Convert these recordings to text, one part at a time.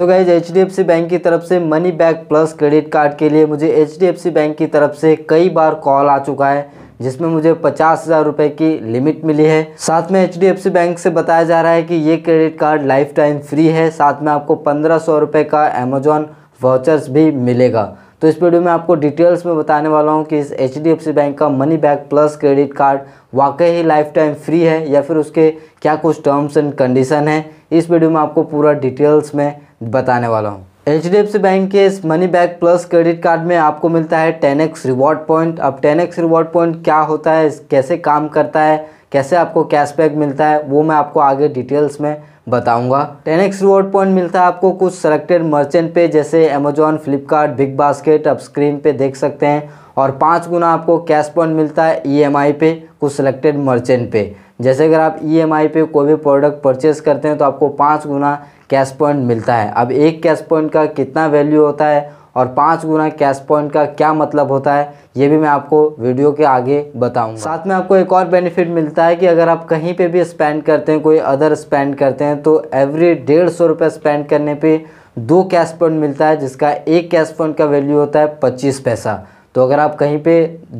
hello guys H bank की तरफ से money back plus credit card के लिए मुझे एच बैंक की तरफ से कई बार कॉल आ चुका है जिसमें मुझे पचास हज़ार रुपये की लिमिट मिली है साथ में एच बैंक से बताया जा रहा है कि ये credit card life time free है साथ में आपको पंद्रह सौ रुपये का अमेजोन वाउचर्स भी मिलेगा तो इस वीडियो में आपको डिटेल्स में बताने वाला हूँ कि इस एच बैंक का money back plus credit card वाकई ही लाइफ टाइम फ्री है या फिर उसके क्या कुछ टर्म्स एंड कंडीशन है इस वीडियो में आपको पूरा डिटेल्स में बताने वाला हूँ H D F C bank के money bag plus credit card में आपको मिलता है टेन एक्स रिवॉर्ड पॉइंट अब टेन एक्स रिवॉर्ड पॉइंट क्या होता है कैसे काम करता है कैसे आपको कैशबैक मिलता है वो मैं आपको आगे डिटेल्स में बताऊंगा एक्स रिवॉर्ड पॉइंट मिलता है आपको कुछ सेलेक्टेड मर्चेंट पे जैसे अमेजॉन फ्लिपकार्ट बिग बास्केट आप स्क्रीन पे देख सकते हैं और पाँच गुना आपको कैश पॉइंट मिलता है ईएमआई e पे कुछ सिलेक्टेड मर्चेंट पे जैसे अगर आप ईएमआई e पे कोई भी प्रोडक्ट परचेस करते हैं तो आपको पाँच गुना कैश पॉइंट मिलता है अब एक कैश पॉइंट का कितना वैल्यू होता है और पाँच गुना कैश पॉइंट का क्या मतलब होता है ये भी मैं आपको वीडियो के आगे बताऊंगा साथ में आपको एक और बेनिफिट मिलता है कि अगर आप कहीं पे भी स्पेंड करते हैं कोई अदर स्पेंड करते हैं तो एवरी डेढ़ सौ रुपये स्पेंड करने पे दो कैश पॉइंट मिलता है जिसका एक कैश पॉइंट का वैल्यू होता है पच्चीस पैसा तो अगर आप कहीं पे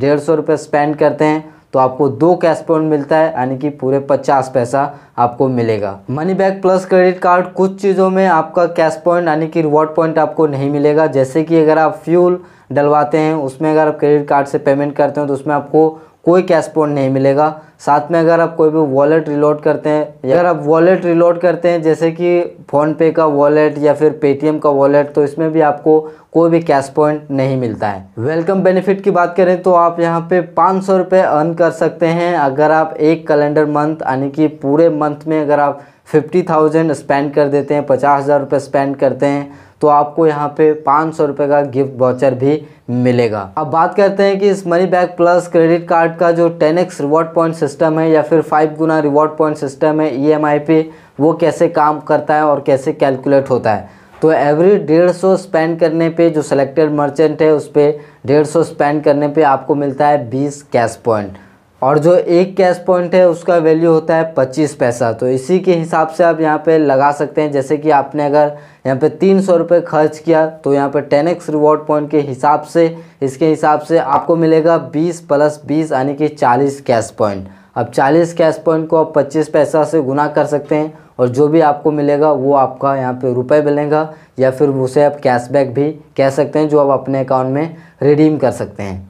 डेढ़ सौ रुपये स्पेंड करते हैं तो आपको दो कैश पॉइंट मिलता है यानी कि पूरे पचास पैसा आपको मिलेगा money bag plus credit card कुछ चीज़ों में आपका कैश पॉइंट यानी कि रिवॉर्ड पॉइंट आपको नहीं मिलेगा जैसे कि अगर आप फ्यूल डलवाते हैं उसमें अगर आप क्रेडिट कार्ड से पेमेंट करते हैं तो उसमें आपको कोई कैश पॉइंट नहीं मिलेगा साथ में अगर आप कोई भी वॉलेट रिलोड करते हैं अगर आप वॉलेट रिलोड करते हैं जैसे कि फ़ोनपे का वॉलेट या फिर पेटीएम का वॉलेट तो इसमें भी आपको कोई भी कैश पॉइंट नहीं मिलता है वेलकम बेनिफिट की बात करें तो आप यहाँ पे पाँच सौ अर्न कर सकते हैं अगर आप एक कैलेंडर मंथ यानी कि पूरे मंथ में अगर आप फिफ्टी थाउजेंड स्पेंड कर देते हैं पचास हज़ार रुपये स्पेंड करते हैं तो आपको यहाँ पे पाँच सौ रुपये का गिफ्ट वाउचर भी मिलेगा अब बात करते हैं कि इस money bag plus credit card का जो ten X reward point system है या फिर फाइव गुना रिवॉर्ड पॉइंट सिस्टम है ई e पे वो कैसे काम करता है और कैसे कैलकुलेट होता है तो एवरी डेढ़ सौ स्पेंड करने पे जो सेलेक्टेड मर्चेंट है उस पर डेढ़ सौ स्पेंड करने पे आपको मिलता है बीस कैश पॉइंट और जो एक कैश पॉइंट है उसका वैल्यू होता है पच्चीस पैसा तो इसी के हिसाब से आप यहाँ पे लगा सकते हैं जैसे कि आपने अगर यहाँ पे तीन सौ रुपये खर्च किया तो यहाँ पे टेन एक्स रिवॉर्ड पॉइंट के हिसाब से इसके हिसाब से आपको मिलेगा बीस प्लस बीस यानी कि चालीस कैश पॉइंट अब चालीस कैश पॉइंट को आप पच्चीस पैसा से गुना कर सकते हैं और जो भी आपको मिलेगा वो आपका यहाँ पे रुपए मिलेगा या फिर उसे आप कैशबैक भी कह सकते हैं जो आप अपने अकाउंट में रिडीम कर सकते हैं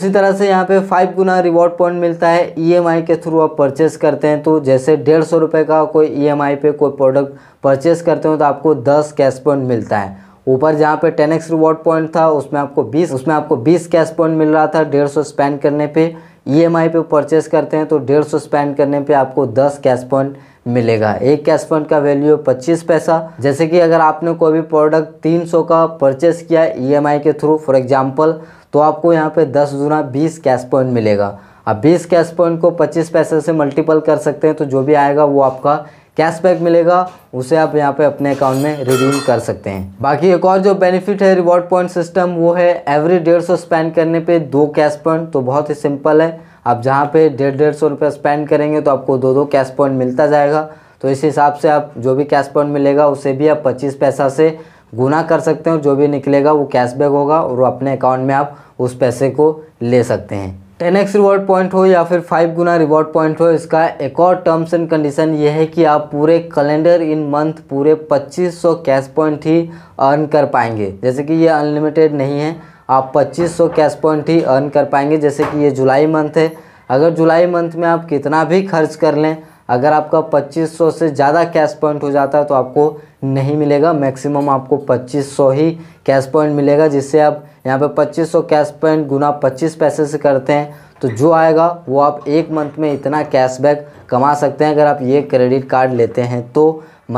उसी तरह से यहाँ पे फाइव गुना रिवॉर्ड पॉइंट मिलता है ईएमआई e के थ्रू आप परचेस करते हैं तो जैसे डेढ़ सौ रुपये का कोई ईएमआई e पे कोई प्रोडक्ट परचेस करते हो तो आपको दस कैश पॉइंट मिलता है ऊपर जहाँ पे टेन एक्स रिवॉर्ड पॉइंट था उसमें आपको बीस उसमें आपको बीस कैश पॉइंट मिल रहा था डेढ़ सौ स्पेंड करने पे आई e पे परचेस करते हैं तो डेढ़ सौ स्पेंड करने पे आपको दस कैश पॉइंट मिलेगा एक कैश पॉइंट का वैल्यू है पच्चीस पैसा जैसे कि अगर आपने कोई भी प्रोडक्ट तीन सौ का परचेस किया आई के थ्रू फॉर एग्जाम्पल तो आपको यहाँ पे दस गुना बीस कैश पॉइंट मिलेगा अब बीस कैश पॉइंट को पच्चीस पैसे से मल्टीपल कर सकते हैं तो जो भी आएगा वो आपका कैशबैक मिलेगा उसे आप यहाँ पे अपने अकाउंट में रिडीम कर सकते हैं बाकी एक और जो बेनिफिट है रिवॉर्ड पॉइंट सिस्टम वो है एवरी डेढ़ सौ स्पेंड करने पे दो कैश पॉइंट तो बहुत ही सिंपल है आप जहाँ पे डेढ़ डेढ़ सौ रुपये स्पेंड करेंगे तो आपको दो दो कैश पॉइंट मिलता जाएगा तो इस हिसाब से आप जो भी कैश पॉइंट मिलेगा उसे भी आप पच्चीस पैसा से गुना कर सकते हैं जो भी निकलेगा वो कैशबैक होगा और अपने अकाउंट में आप उस पैसे को ले सकते हैं टेन एक्स रिवॉर्ड पॉइंट हो या फिर फाइव गुना रिवॉर्ड पॉइंट हो इसका एक और टर्म्स एंड कंडीशन ये है कि आप पूरे कैलेंडर इन मंथ पूरे 2500 कैश पॉइंट ही अर्न कर पाएंगे जैसे कि ये अनलिमिटेड नहीं है आप 2500 कैश पॉइंट ही अर्न कर पाएंगे जैसे कि ये जुलाई मंथ है अगर जुलाई मंथ में आप कितना भी खर्च कर लें अगर आपका 2500 से ज़्यादा कैश पॉइंट हो जाता है तो आपको नहीं मिलेगा मैक्सिमम आपको 2500 ही कैश पॉइंट मिलेगा जिससे आप यहाँ पे 2500 कैश पॉइंट गुना 25 पैसे से करते हैं तो जो आएगा वो आप एक मंथ में इतना कैशबैक कमा सकते हैं अगर आप ये क्रेडिट कार्ड लेते हैं तो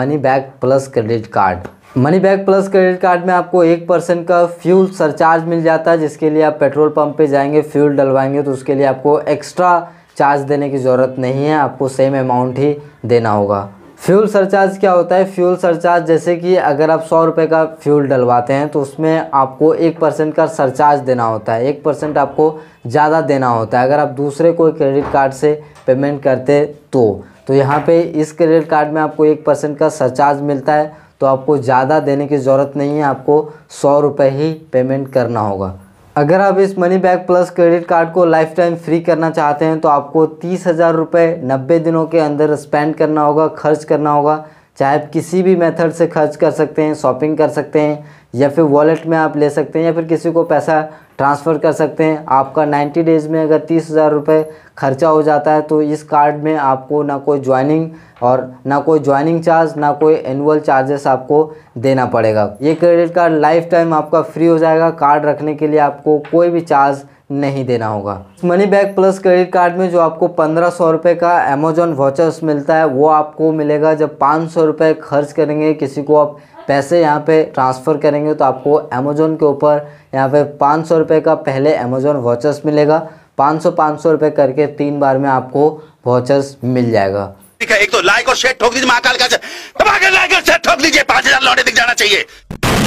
money back plus credit card money bag plus credit card में आपको एक परसेंट का फ्यूल सरचार्ज मिल जाता है जिसके लिए आप पेट्रोल पंप पे जाएंगे फ्यूल डलवाएंगे तो उसके लिए आपको एक्स्ट्रा चार्ज देने की ज़रूरत नहीं है आपको सेम अमाउंट ही देना होगा फ्यूल सरचार्ज क्या होता है फ्यूल सरचार्ज जैसे कि अगर आप सौ रुपये का फ्यूल डलवाते हैं तो उसमें आपको एक परसेंट का सरचार्ज देना होता है एक परसेंट आपको ज़्यादा देना होता है अगर आप दूसरे कोई क्रेडिट कार्ड से पेमेंट करते तो तो यहाँ पे इस क्रेडिट कार्ड में आपको एक परसेंट का सरचार्ज मिलता है तो आपको ज़्यादा देने की ज़रूरत नहीं है आपको सौ रुपये ही पेमेंट करना होगा अगर आप इस money bag plus credit card को लाइफ टाइम फ्री करना चाहते हैं तो आपको तीस हज़ार रुपये नब्बे दिनों के अंदर स्पेंड करना होगा खर्च करना होगा चाहे आप किसी भी मेथड से खर्च कर सकते हैं शॉपिंग कर सकते हैं या फिर वॉलेट में आप ले सकते हैं या फिर किसी को पैसा ट्रांसफ़र कर सकते हैं आपका 90 डेज़ में अगर तीस हज़ार रुपये खर्चा हो जाता है तो इस कार्ड में आपको ना कोई ज्वाइनिंग और ना कोई ज्वाइनिंग चार्ज ना कोई एनुअल चार्जेस आपको देना पड़ेगा ये क्रेडिट कार्ड लाइफ टाइम आपका फ्री हो जाएगा कार्ड रखने के लिए आपको कोई भी चार्ज नहीं देना होगा money bag plus credit card में जो आपको पंद्रह सौ रुपये का अमेजोन वॉचर्स मिलता है वो आपको मिलेगा जब पाँच सौ रुपये खर्च करेंगे किसी को आप पैसे यहाँ पे ट्रांसफ़र करेंगे तो आपको अमेजोन के ऊपर यहाँ पे पाँच सौ रुपये का पहले अमेजोन वॉचर्स मिलेगा पाँच सौ पाँच सौ रुपये करके तीन बार में आपको वॉचर्स मिल जाएगा एक तो लाइक और शेयर ठोक दीजिए महाकाल का लाइक और शेयर ठोक दीजिए पाँच हज़ार लौटे दिख जाना चाहिए